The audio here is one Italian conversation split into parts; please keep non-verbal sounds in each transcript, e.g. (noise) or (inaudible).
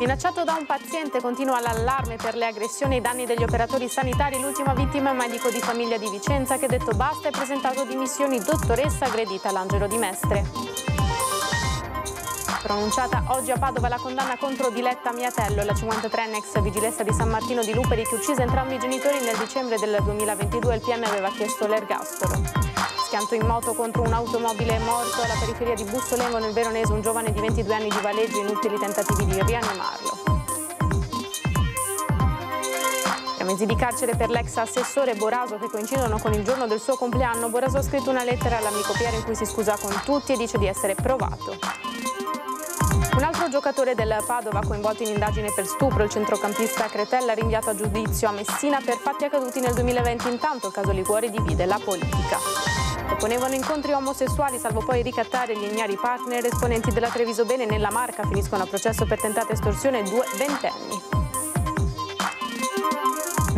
Minacciato da un paziente continua l'allarme per le aggressioni e i danni degli operatori sanitari. L'ultima vittima è un medico di famiglia di Vicenza che detto basta e presentato dimissioni dottoressa aggredita all'Angelo di Mestre. Pronunciata oggi a Padova la condanna contro Diletta Miatello, la 53enne ex vigilessa di San Martino di Luperi che uccise entrambi i genitori nel dicembre del 2022. Il PM aveva chiesto l'ergastolo schianto in moto contro un'automobile morto alla periferia di Bussolengo nel Veronese un giovane di 22 anni di Valeggio inutili tentativi di rianimarlo. A mesi di carcere per l'ex assessore Boraso che coincidono con il giorno del suo compleanno. Boraso ha scritto una lettera all'amico Piero in cui si scusa con tutti e dice di essere provato. Un altro giocatore del Padova coinvolto in indagine per stupro, il centrocampista Cretella, rinviato a giudizio a Messina per fatti accaduti nel 2020. Intanto il caso Liguori divide la politica. Proponevano incontri omosessuali salvo poi ricattare gli ignari partner esponenti della Treviso Bene nella Marca finiscono a processo per tentata estorsione due ventenni.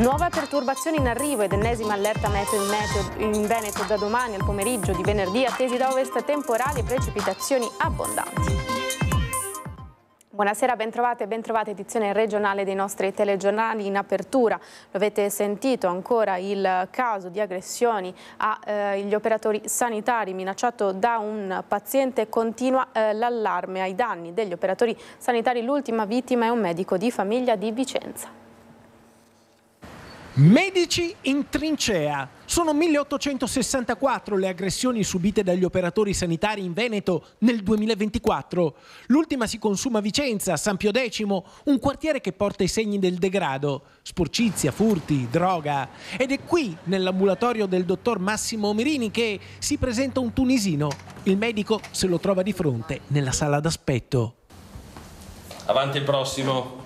Nuove perturbazioni in arrivo ed ennesima allerta meteo in, meteo in Veneto da domani al pomeriggio di venerdì attesi da ovest temporali e precipitazioni abbondanti. Buonasera, bentrovate e bentrovate edizione regionale dei nostri telegiornali in apertura. Lo avete sentito ancora il caso di aggressioni agli eh, operatori sanitari minacciato da un paziente continua eh, l'allarme ai danni degli operatori sanitari. L'ultima vittima è un medico di famiglia di Vicenza. Medici in trincea. Sono 1864 le aggressioni subite dagli operatori sanitari in Veneto nel 2024. L'ultima si consuma a Vicenza, San Pio X, un quartiere che porta i segni del degrado, sporcizia, furti, droga. Ed è qui, nell'ambulatorio del dottor Massimo Omerini, che si presenta un tunisino. Il medico se lo trova di fronte, nella sala d'aspetto. Avanti il prossimo.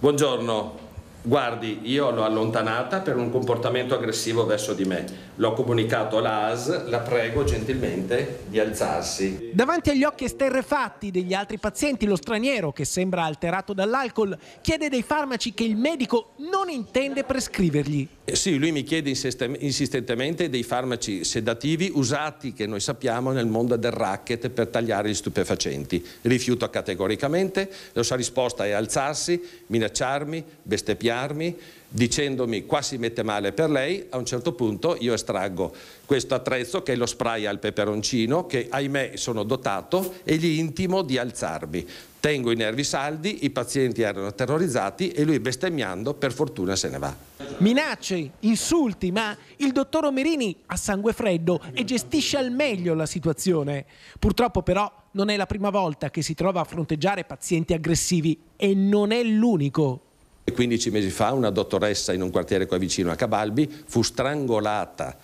Buongiorno, guardi io l'ho allontanata per un comportamento aggressivo verso di me, l'ho comunicato alla AS, la prego gentilmente di alzarsi. Davanti agli occhi esterrefatti degli altri pazienti lo straniero, che sembra alterato dall'alcol, chiede dei farmaci che il medico non intende prescrivergli. Eh sì, lui mi chiede insistentemente dei farmaci sedativi usati, che noi sappiamo, nel mondo del racket per tagliare gli stupefacenti. Rifiuto categoricamente, la sua risposta è alzarsi, minacciarmi, bestemmiarmi armi dicendomi qua si mette male per lei, a un certo punto io estraggo questo attrezzo che è lo spray al peperoncino che ahimè sono dotato e gli intimo di alzarmi. Tengo i nervi saldi, i pazienti erano terrorizzati e lui bestemmiando per fortuna se ne va. Minacce, insulti, ma il dottor Omerini ha sangue freddo e gestisce al meglio la situazione. Purtroppo però non è la prima volta che si trova a fronteggiare pazienti aggressivi e non è l'unico. 15 mesi fa una dottoressa in un quartiere qua vicino a Cabalbi fu strangolata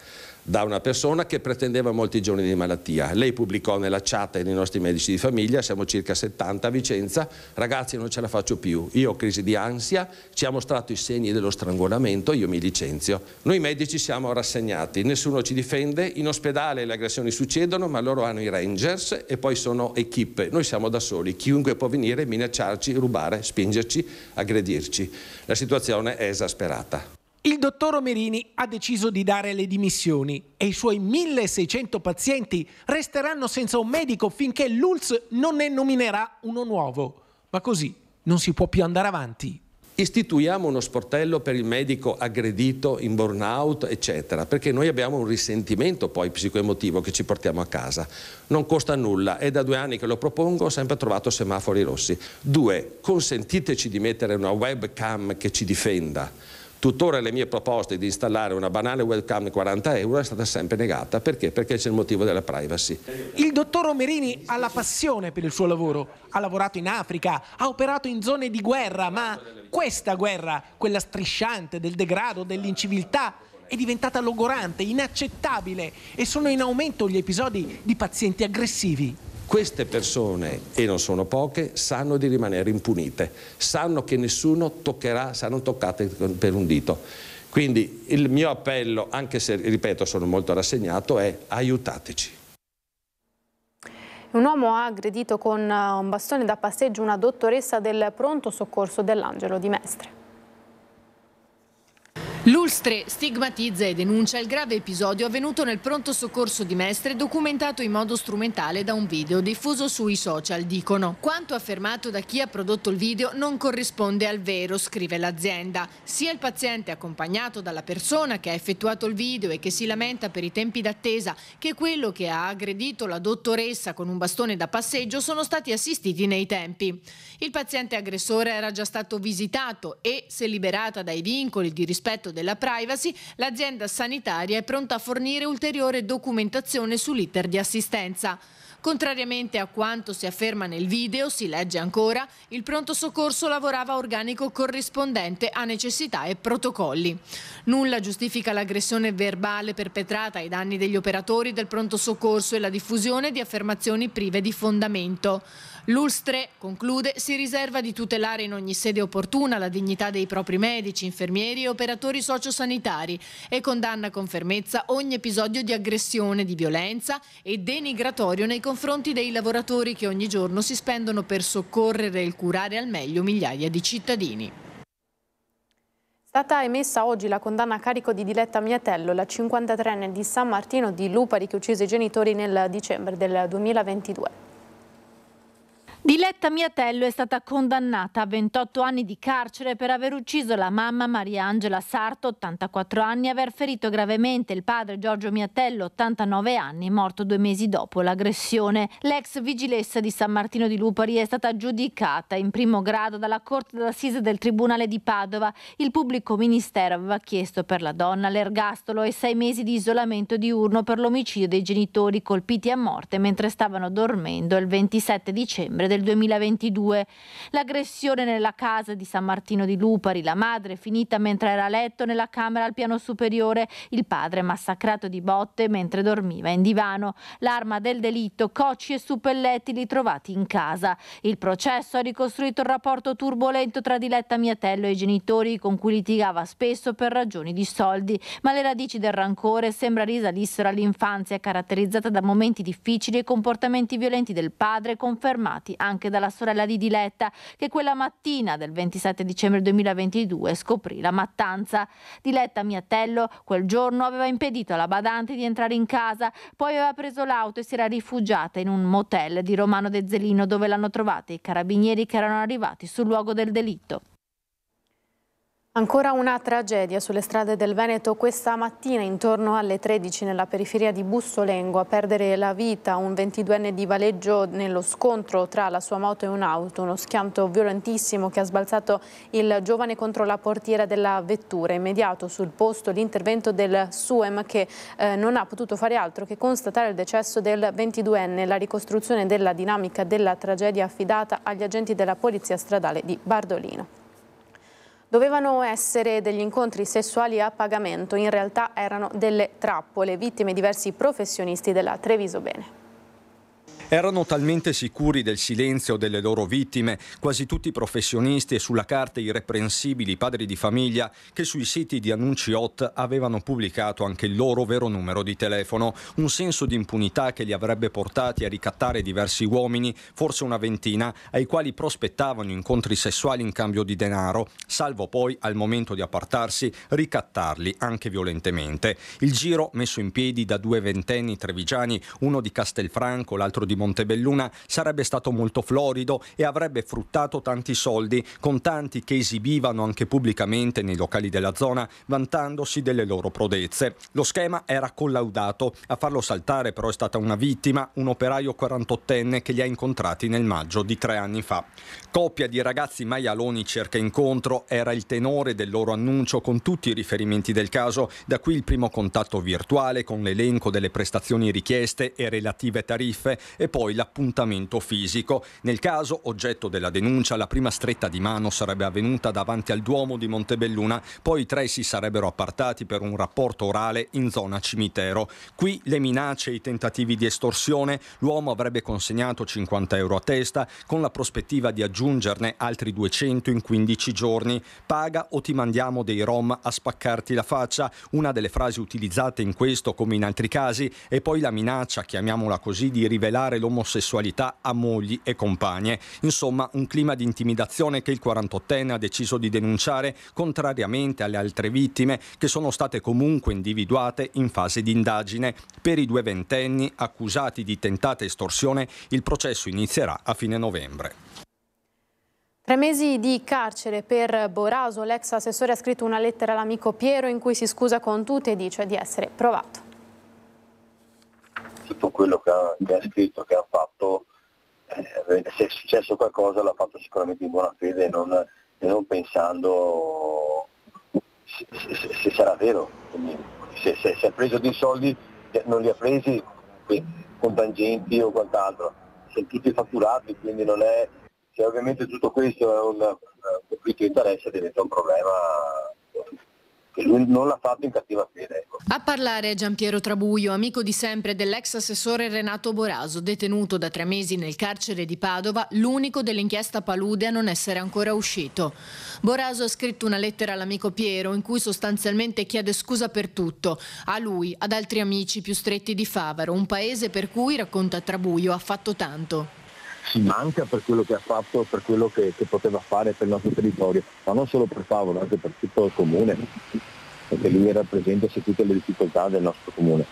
da una persona che pretendeva molti giorni di malattia. Lei pubblicò nella chat e nei nostri medici di famiglia, siamo circa 70 a Vicenza, ragazzi non ce la faccio più, io ho crisi di ansia, ci ha mostrato i segni dello strangolamento, io mi licenzio. Noi medici siamo rassegnati, nessuno ci difende, in ospedale le aggressioni succedono, ma loro hanno i rangers e poi sono equipe, noi siamo da soli, chiunque può venire, minacciarci, rubare, spingerci, aggredirci. La situazione è esasperata. Il dottor Omerini ha deciso di dare le dimissioni e i suoi 1600 pazienti resteranno senza un medico finché l'ULS non ne nominerà uno nuovo. Ma così non si può più andare avanti. Istituiamo uno sportello per il medico aggredito in burnout, eccetera, perché noi abbiamo un risentimento poi psicoemotivo che ci portiamo a casa. Non costa nulla, è da due anni che lo propongo, ho sempre trovato semafori rossi. Due, consentiteci di mettere una webcam che ci difenda Tuttora le mie proposte di installare una banale webcam 40 euro è stata sempre negata. Perché? Perché c'è il motivo della privacy. Il dottor Omerini ha la passione per il suo lavoro. Ha lavorato in Africa, ha operato in zone di guerra, ma questa guerra, quella strisciante del degrado, dell'inciviltà, è diventata logorante, inaccettabile e sono in aumento gli episodi di pazienti aggressivi. Queste persone, e non sono poche, sanno di rimanere impunite, sanno che nessuno toccherà, saranno toccate per un dito. Quindi il mio appello, anche se ripeto sono molto rassegnato, è aiutateci. Un uomo ha aggredito con eh, un bastone da passeggio una dottoressa del pronto soccorso dell'Angelo di Mestre. L'Ulstre stigmatizza e denuncia il grave episodio avvenuto nel pronto soccorso di Mestre documentato in modo strumentale da un video diffuso sui social, dicono. Quanto affermato da chi ha prodotto il video non corrisponde al vero, scrive l'azienda. Sia il paziente accompagnato dalla persona che ha effettuato il video e che si lamenta per i tempi d'attesa che quello che ha aggredito la dottoressa con un bastone da passeggio sono stati assistiti nei tempi. Il paziente aggressore era già stato visitato e, se liberata dai vincoli di rispetto della privacy, l'azienda sanitaria è pronta a fornire ulteriore documentazione sull'iter di assistenza. Contrariamente a quanto si afferma nel video, si legge ancora, il pronto soccorso lavorava organico corrispondente a necessità e protocolli. Nulla giustifica l'aggressione verbale perpetrata ai danni degli operatori del pronto soccorso e la diffusione di affermazioni prive di fondamento. L'Ulstre, conclude, si riserva di tutelare in ogni sede opportuna la dignità dei propri medici, infermieri e operatori sociosanitari e condanna con fermezza ogni episodio di aggressione, di violenza e denigratorio nei confronti dei lavoratori che ogni giorno si spendono per soccorrere e curare al meglio migliaia di cittadini. È stata emessa oggi la condanna a carico di Diletta Miatello, la 53enne di San Martino di Lupari che uccise i genitori nel dicembre del 2022. Diletta Miatello è stata condannata a 28 anni di carcere per aver ucciso la mamma Maria Angela Sarto, 84 anni, e aver ferito gravemente il padre Giorgio Miatello, 89 anni, morto due mesi dopo l'aggressione. L'ex vigilessa di San Martino di Lupari è stata giudicata in primo grado dalla Corte d'Assise del Tribunale di Padova. Il pubblico ministero aveva chiesto per la donna l'ergastolo e sei mesi di isolamento diurno per l'omicidio dei genitori colpiti a morte mentre stavano dormendo il 27 dicembre del 2022. L'aggressione nella casa di San Martino di Lupari, la madre finita mentre era a letto nella camera al piano superiore, il padre massacrato di botte mentre dormiva in divano, l'arma del delitto, cocci e suppellettili trovati in casa. Il processo ha ricostruito il rapporto turbolento tra Diletta Miatello e i genitori con cui litigava spesso per ragioni di soldi, ma le radici del rancore sembra risalissero all'infanzia caratterizzata da momenti difficili e comportamenti violenti del padre confermati anche dalla sorella di Diletta, che quella mattina del 27 dicembre 2022 scoprì la mattanza. Diletta Miatello quel giorno aveva impedito alla badante di entrare in casa, poi aveva preso l'auto e si era rifugiata in un motel di Romano De Zelino dove l'hanno trovata i carabinieri che erano arrivati sul luogo del delitto. Ancora una tragedia sulle strade del Veneto questa mattina intorno alle 13 nella periferia di Bussolengo a perdere la vita un 22enne di Valeggio nello scontro tra la sua moto e un'auto, uno schianto violentissimo che ha sbalzato il giovane contro la portiera della vettura. Immediato sul posto l'intervento del SUEM che eh, non ha potuto fare altro che constatare il decesso del 22enne, la ricostruzione della dinamica della tragedia affidata agli agenti della polizia stradale di Bardolino. Dovevano essere degli incontri sessuali a pagamento, in realtà erano delle trappole, vittime diversi professionisti della Treviso Bene. Erano talmente sicuri del silenzio delle loro vittime, quasi tutti professionisti e sulla carta irreprensibili padri di famiglia, che sui siti di annunci hot avevano pubblicato anche il loro vero numero di telefono, un senso di impunità che li avrebbe portati a ricattare diversi uomini, forse una ventina, ai quali prospettavano incontri sessuali in cambio di denaro, salvo poi al momento di appartarsi ricattarli anche violentemente. Il giro messo in piedi da due ventenni trevigiani, uno di Castelfranco, l'altro di Montebelluna sarebbe stato molto florido e avrebbe fruttato tanti soldi, con tanti che esibivano anche pubblicamente nei locali della zona, vantandosi delle loro prodezze. Lo schema era collaudato, a farlo saltare però è stata una vittima, un operaio 48enne che li ha incontrati nel maggio di tre anni fa. Coppia di ragazzi maialoni cerca incontro era il tenore del loro annuncio con tutti i riferimenti del caso, da qui il primo contatto virtuale con l'elenco delle prestazioni richieste e relative tariffe e poi l'appuntamento fisico. Nel caso oggetto della denuncia, la prima stretta di mano sarebbe avvenuta davanti al Duomo di Montebelluna, poi i tre si sarebbero appartati per un rapporto orale in zona cimitero. Qui le minacce e i tentativi di estorsione, l'uomo avrebbe consegnato 50 euro a testa con la prospettiva di aggiungerne altri 200 in 15 giorni. Paga o ti mandiamo dei rom a spaccarti la faccia, una delle frasi utilizzate in questo come in altri casi, e poi la minaccia, chiamiamola così, di rivelare l'omosessualità a mogli e compagne. Insomma, un clima di intimidazione che il 48enne ha deciso di denunciare, contrariamente alle altre vittime che sono state comunque individuate in fase di indagine. Per i due ventenni accusati di tentata estorsione, il processo inizierà a fine novembre. Tre mesi di carcere per Boraso, l'ex assessore ha scritto una lettera all'amico Piero in cui si scusa con tutti e dice di essere provato tutto quello che ha, che ha scritto, che ha fatto, eh, eh se è successo qualcosa l'ha fatto sicuramente in buona fede e non, e non pensando se, se, se, sarà vero. Quindi, se, se, ha preso dei soldi eh, non li ha presi con tangenti o quant'altro, sono tutti fatturati, quindi non è, se ovviamente tutto questo è un conflitto di interesse diventa un problema lui non l'ha fatto in cattiva fede. Ecco. A parlare è Piero Trabuio, amico di sempre dell'ex assessore Renato Boraso, detenuto da tre mesi nel carcere di Padova, l'unico dell'inchiesta Palude a non essere ancora uscito. Boraso ha scritto una lettera all'amico Piero in cui sostanzialmente chiede scusa per tutto, a lui, ad altri amici più stretti di Favaro, un paese per cui, racconta Trabuio, ha fatto tanto Si manca per quello che ha fatto, per quello che, che, poteva fare per il nostro territorio, ma non solo per Favolo, anche per tutto il comune che lui era presente su tutte le difficoltà del nostro comune,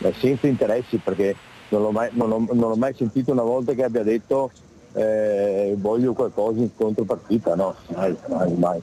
eh, senza interessi perché non l'ho, mai, non, ho, non l'ho, mai, sentito una volta che abbia detto eh, voglio qualcosa in contropartita, no, mai, mai, mai.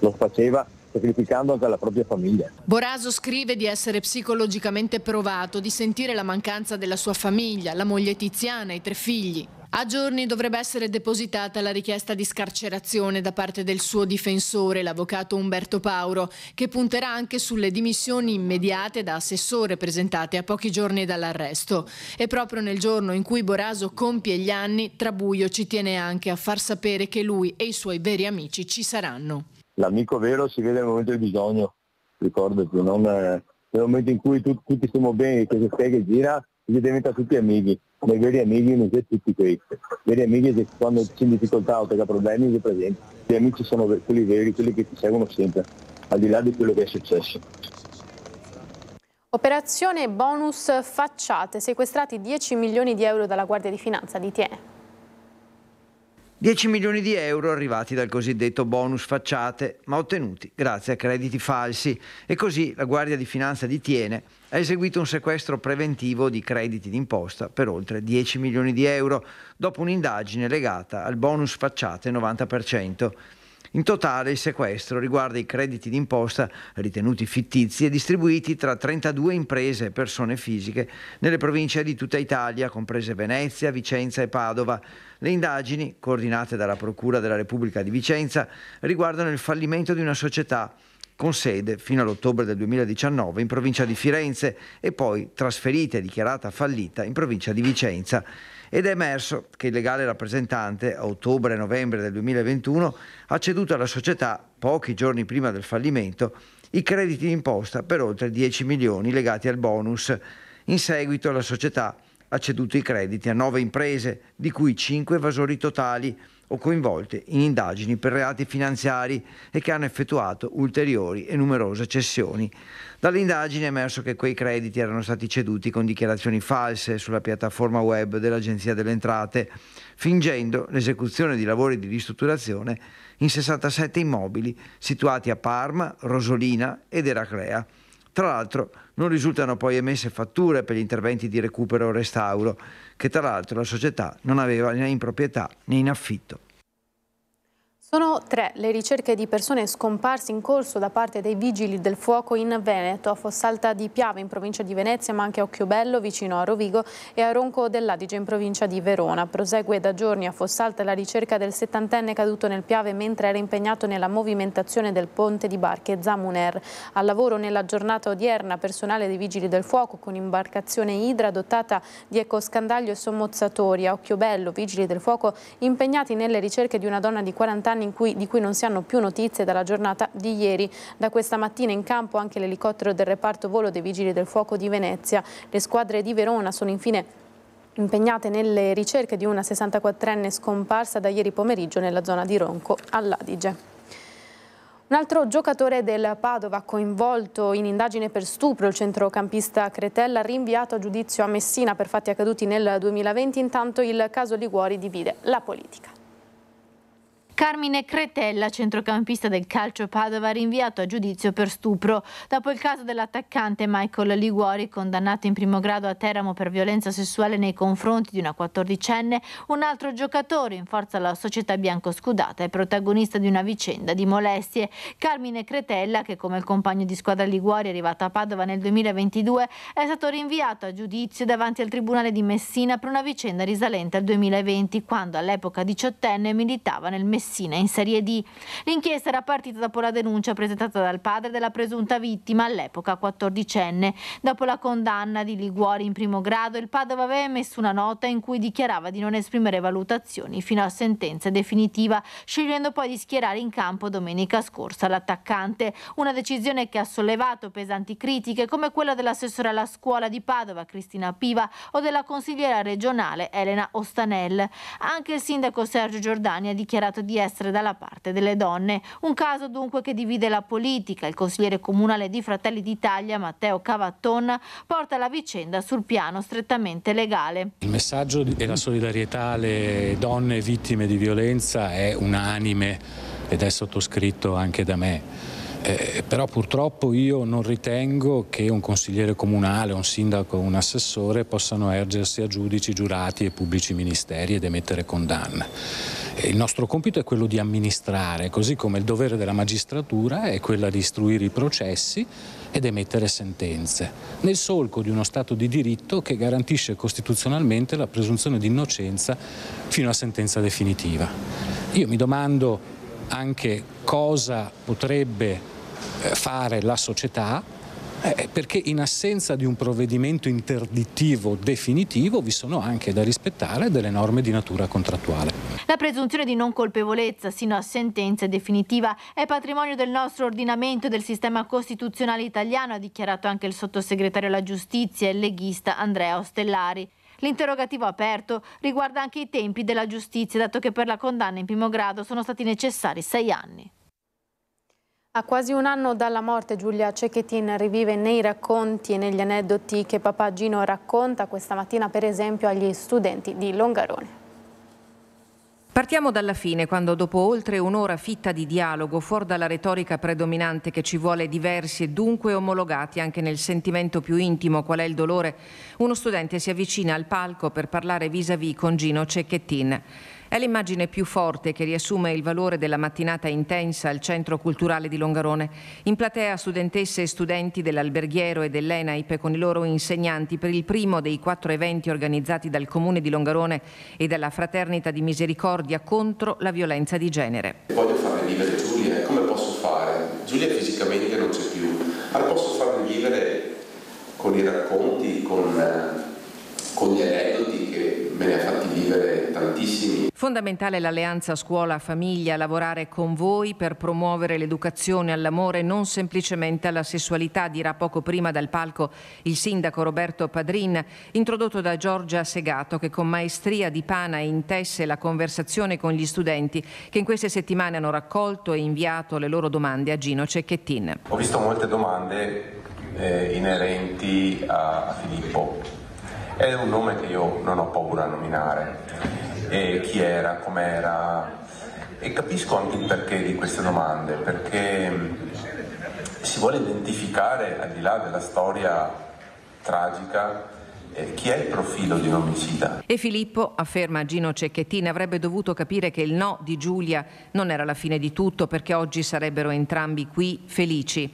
Lo faceva sacrificando anche la propria famiglia. Boraso scrive di essere psicologicamente provato, di sentire la mancanza della sua famiglia, la moglie Tiziana, i tre figli. A giorni dovrebbe essere depositata la richiesta di scarcerazione da parte del suo difensore, l'avvocato Umberto Pauro, che punterà anche sulle dimissioni immediate da assessore presentate a pochi giorni dall'arresto. E proprio nel giorno in cui Boraso compie gli anni, Trabuio ci tiene anche a far sapere che lui e i suoi veri amici ci saranno. L'amico vero si vede nel momento del bisogno, ricordati, non nel momento in cui tu, tutti siamo bene, che si che gira, si diventa tutti amici, ma i veri amici non sono tutti questi. I veri amici che quando c'è difficoltà o che problemi si presentano. Gli amici sono quelli veri, quelli che ti seguono sempre, al di là di quello che è successo. Operazione bonus facciate, sequestrati 10 milioni di euro dalla Guardia di Finanza di TE. 10 milioni di euro arrivati dal cosiddetto bonus facciate, ma ottenuti grazie a crediti falsi e così la Guardia di Finanza di Tiene ha eseguito un sequestro preventivo di crediti d'imposta per oltre 10 milioni di euro dopo un'indagine legata al bonus facciate 90%. In totale il sequestro riguarda i crediti d'imposta ritenuti fittizi e distribuiti tra 32 imprese e persone fisiche nelle province di tutta Italia, comprese Venezia, Vicenza e Padova. Le indagini, coordinate dalla Procura della Repubblica di Vicenza, riguardano il fallimento di una società con sede fino all'ottobre del 2019 in provincia di Firenze e poi trasferita e dichiarata fallita in provincia di Vicenza ed è emerso che il legale rappresentante, a ottobre novembre del 2021, ha ceduto alla società, pochi giorni prima del fallimento, i crediti d'imposta per oltre 10 milioni legati al bonus. In seguito la società ha ceduto i crediti a nove imprese, di cui 5 evasori totali, o coinvolte in indagini per reati finanziari e che hanno effettuato ulteriori e numerose cessioni. Dall'indagine è emerso che quei crediti erano stati ceduti con dichiarazioni false sulla piattaforma web dell'Agenzia delle Entrate, fingendo l'esecuzione di lavori di ristrutturazione in 67 immobili situati a Parma, Rosolina ed Eraclea tra l'altro non risultano poi emesse fatture per gli interventi di recupero o restauro, che tra l'altro la società non aveva né in proprietà né in affitto. Sono tre le ricerche di persone scomparse in corso da parte dei vigili del fuoco in Veneto, a Fossalta di Piave in provincia di Venezia, ma anche a Occhiobello vicino a Rovigo e a Ronco dell'Adige in provincia di Verona. Prosegue da giorni a Fossalta la ricerca del settantenne caduto nel Piave mentre era impegnato nella movimentazione del ponte di barche Zamuner. Al lavoro nella giornata odierna personale dei vigili del fuoco con imbarcazione idra dotata di ecoscandaglio e sommozzatori. A Occhiobello vigili del fuoco impegnati nelle ricerche di una donna di 40 anni anni cui, di cui non si hanno più notizie dalla giornata di ieri. Da questa mattina in campo anche l'elicottero del reparto volo dei Vigili del Fuoco di Venezia. Le squadre di Verona sono infine impegnate nelle ricerche di una 64enne scomparsa da ieri pomeriggio nella zona di Ronco all'Adige. Un altro giocatore del Padova coinvolto in indagine per stupro, il centrocampista Cretella, rinviato a giudizio a Messina per fatti accaduti nel 2020, intanto il caso Liguori divide la politica. Carmine Cretella, centrocampista del calcio Padova, rinviato a giudizio per stupro. Dopo il caso dell'attaccante Michael Liguori, condannato in primo grado a Teramo per violenza sessuale nei confronti di una 14enne, un altro giocatore in forza alla società biancoscudata è protagonista di una vicenda di molestie. Carmine Cretella, che come il compagno di squadra Liguori è arrivato a Padova nel 2022, è stato rinviato a giudizio davanti al Tribunale di Messina per una vicenda risalente al 2020, quando all'epoca diciottenne militava nel Messina Messina in Serie D. L'inchiesta era partita dopo la denuncia presentata dal padre della presunta vittima, all'epoca 14enne. Dopo la condanna di Liguori in primo grado, il Padova aveva emesso una nota in cui dichiarava di non esprimere valutazioni fino a sentenza definitiva, scegliendo poi di schierare in campo domenica scorsa l'attaccante. Una decisione che ha sollevato pesanti critiche come quella dell'assessore alla scuola di Padova, Cristina Piva, o della consigliera regionale Elena Ostanel. Anche il sindaco Sergio Giordani ha dichiarato di essere dalla parte delle donne. Un caso dunque che divide la politica. Il consigliere comunale di Fratelli d'Italia, Matteo Cavatton, porta la vicenda sul piano strettamente legale. Il messaggio e la solidarietà alle donne vittime di violenza è unanime ed è sottoscritto anche da me. Eh, però purtroppo io non ritengo che un consigliere comunale, un sindaco, un assessore possano ergersi a giudici, giurati e pubblici ministeri ed emettere condanne. Il nostro compito è quello di amministrare, così come il dovere della magistratura è quello di istruire i processi ed emettere sentenze, nel solco di uno Stato di diritto che garantisce costituzionalmente la presunzione di innocenza fino a sentenza definitiva. Io mi domando anche cosa potrebbe eh, fare la società eh, eh, perché in assenza di un provvedimento interdittivo definitivo vi sono anche da rispettare delle norme di natura contrattuale. La presunzione di non colpevolezza sino a sentenza definitiva è patrimonio del nostro ordinamento e del sistema costituzionale italiano, ha dichiarato anche il sottosegretario alla giustizia e leghista Andrea Ostellari. L'interrogativo aperto riguarda anche i tempi della giustizia, dato che per la condanna in primo grado sono stati necessari sei anni. A quasi un anno dalla morte Giulia Cecchettin rivive nei racconti e negli aneddoti che papà Gino racconta questa mattina per esempio agli studenti di Longarone. Partiamo dalla fine, quando dopo oltre un'ora fitta di dialogo, fuori dalla retorica predominante che ci vuole diversi e dunque omologati anche nel sentimento più intimo qual è il dolore, uno studente si avvicina al palco per parlare vis-à-vis -vis con Gino Cecchettin. È l'immagine più forte che riassume il valore della mattinata intensa al Centro Culturale di Longarone. In platea studentesse e studenti dell'Alberghiero e dell'ENAIP con i loro insegnanti per il primo dei quattro eventi organizzati dal Comune di Longarone e dalla Fraternita di Misericordia contro la violenza di genere. Voglio far vivere Giulia, come posso fare? Giulia fisicamente non c'è più, ma posso far vivere con i racconti, con, eh, con gli aneddoti che me ne ha fatti vivere tantissimi. Fondamentale l'alleanza scuola-famiglia, lavorare con voi per promuovere l'educazione all'amore, non semplicemente alla sessualità, dirà poco prima dal palco il sindaco Roberto Padrin, introdotto da Giorgia Segato, che con maestria di pana intesse la conversazione con gli studenti che in queste settimane hanno raccolto e inviato le loro domande a Gino Cecchettin. Ho visto molte domande eh, inerenti a Filippo è un nome che io non ho paura a nominare, e chi era, com'era, e capisco anche il perché di queste domande, perché si vuole identificare, al di là della storia tragica, eh, chi è il profilo di un omicida. E Filippo, afferma Gino Cecchettini, avrebbe dovuto capire che il no di Giulia non era la fine di tutto perché oggi sarebbero entrambi qui felici.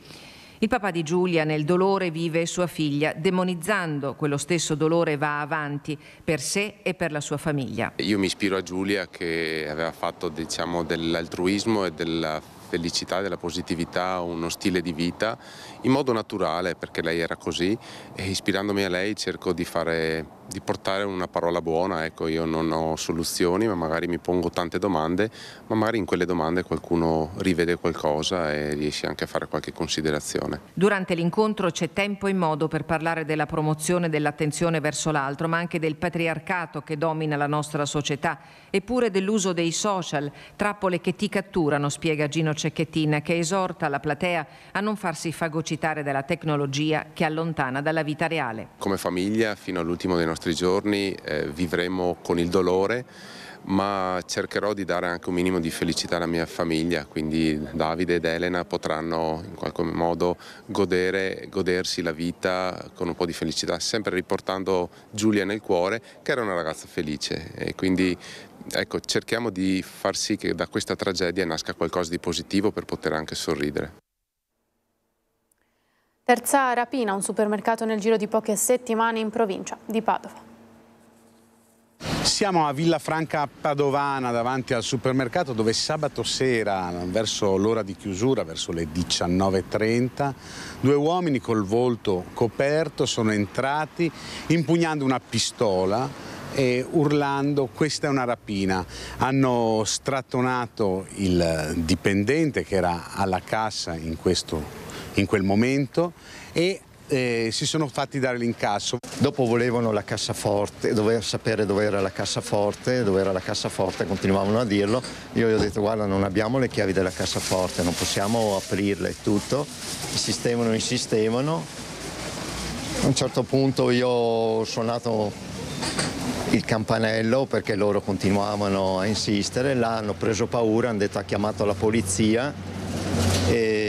Il papà di Giulia nel dolore vive sua figlia, demonizzando quello stesso dolore va avanti per sé e per la sua famiglia. Io mi ispiro a Giulia che aveva fatto diciamo, dell'altruismo e della felicità, della positività, uno stile di vita in modo naturale perché lei era così e ispirandomi a lei cerco di, fare, di portare una parola buona, ecco io non ho soluzioni ma magari mi pongo tante domande, ma magari in quelle domande qualcuno rivede qualcosa e riesce anche a fare qualche considerazione. Durante l'incontro c'è tempo e modo per parlare della promozione dell'attenzione verso l'altro ma anche del patriarcato che domina la nostra società eppure dell'uso dei social, trappole che ti catturano, spiega Gino Cecchettin che esorta la platea a non farsi fagocitare necessitare della tecnologia che allontana dalla vita reale. Come famiglia, fino all'ultimo dei nostri giorni, eh, vivremo con il dolore, ma cercherò di dare anche un minimo di felicità alla mia famiglia, quindi Davide ed Elena potranno in qualche modo godere, godersi la vita con un po' di felicità, sempre riportando Giulia nel cuore, che era una ragazza felice e quindi ecco, cerchiamo di far sì che da questa tragedia nasca qualcosa di positivo per poter anche sorridere. Terza rapina un supermercato nel giro di poche settimane in provincia di Padova. Siamo a Villa Franca Padovana davanti al supermercato dove sabato sera, verso l'ora di chiusura, verso le 19.30, due uomini col volto coperto sono entrati impugnando una pistola e urlando questa è una rapina. Hanno strattonato il dipendente che era alla cassa in questo in quel momento e eh, si sono fatti dare l'incasso. Dopo volevano la cassaforte, dover sapere dove era la cassaforte, dove era la cassaforte, continuavano a dirlo. Io gli ho detto guarda non abbiamo le chiavi della cassaforte, non possiamo aprirle e tutto. Insistevano, insistevano. A un certo punto io ho suonato il campanello perché loro continuavano a insistere, l'hanno preso paura, hanno detto ha chiamato la polizia e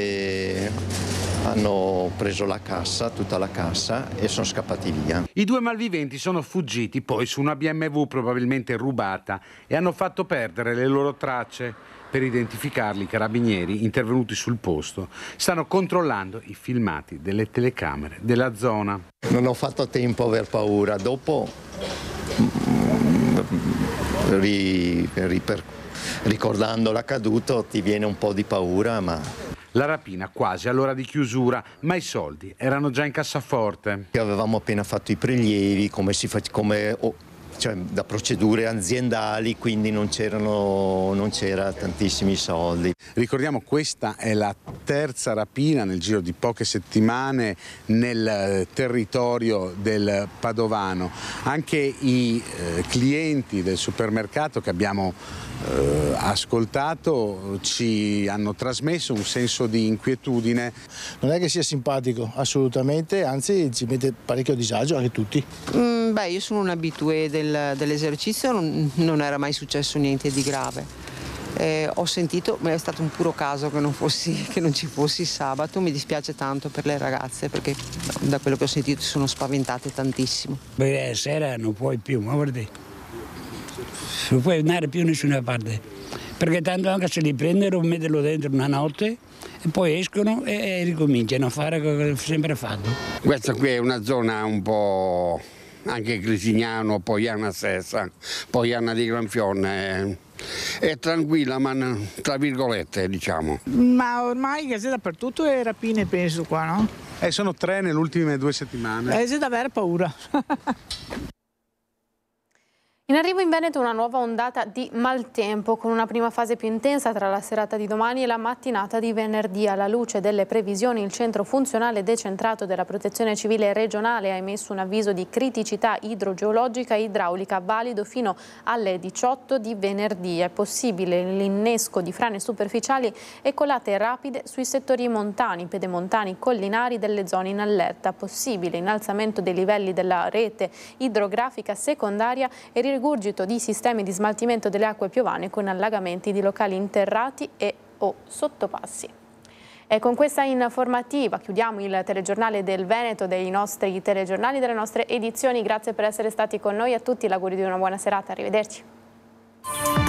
hanno preso la cassa, tutta la cassa e sono scappati via. I due malviventi sono fuggiti poi su una BMW probabilmente rubata e hanno fatto perdere le loro tracce. Per identificarli i carabinieri intervenuti sul posto stanno controllando i filmati delle telecamere della zona. Non ho fatto tempo a aver paura, dopo mm, ri, riper, ricordando l'accaduto ti viene un po' di paura ma la rapina quasi all'ora di chiusura, ma i soldi erano già in cassaforte. Avevamo appena fatto i prelievi, come si fa, come, oh, cioè, da procedure aziendali, quindi non, non c'era tantissimi soldi. Ricordiamo questa è la terza rapina nel giro di poche settimane nel eh, territorio del Padovano. Anche i eh, clienti del supermercato che abbiamo eh, ascoltato ci hanno trasmesso un senso di inquietudine. Non è che sia simpatico, assolutamente, anzi ci mette parecchio disagio anche tutti. Mm, beh, io sono un abitué del, dell'esercizio, non, non era mai successo niente di grave. Eh, ho sentito, ma è stato un puro caso che non, fossi, che non, ci fossi sabato, mi dispiace tanto per le ragazze perché da quello che ho sentito sono spaventate tantissimo. Beh, sera non puoi più ma muoverti non puoi andare più nessuna parte, perché tanto anche se li prendono, metterlo dentro una notte e poi escono e, e ricominciano a fare quello che sempre fatto. Questa qui è una zona un po' anche Crisignano, Poiana stessa, Poiana di Granfione. Eh. È tranquilla, ma tra virgolette, diciamo. Ma ormai che sei dappertutto e rapine penso qua, no? Eh, sono tre nelle ultime due settimane. Eh, c'è da paura. (laughs) In arrivo in Veneto una nuova ondata di maltempo con una prima fase più intensa tra la serata di domani e la mattinata di venerdì. Alla luce delle previsioni il centro funzionale decentrato della protezione civile regionale ha emesso un avviso di criticità idrogeologica e idraulica valido fino alle 18 di venerdì. È possibile l'innesco di frane superficiali e colate rapide sui settori montani, pedemontani, collinari delle zone in allerta. Possibile innalzamento dei livelli della rete idrografica secondaria e rigurgito di sistemi di smaltimento delle acque piovane con allagamenti di locali interrati e o sottopassi. E con questa informativa chiudiamo il telegiornale del Veneto, dei nostri telegiornali, delle nostre edizioni. Grazie per essere stati con noi a tutti, l'auguri di una buona serata, arrivederci.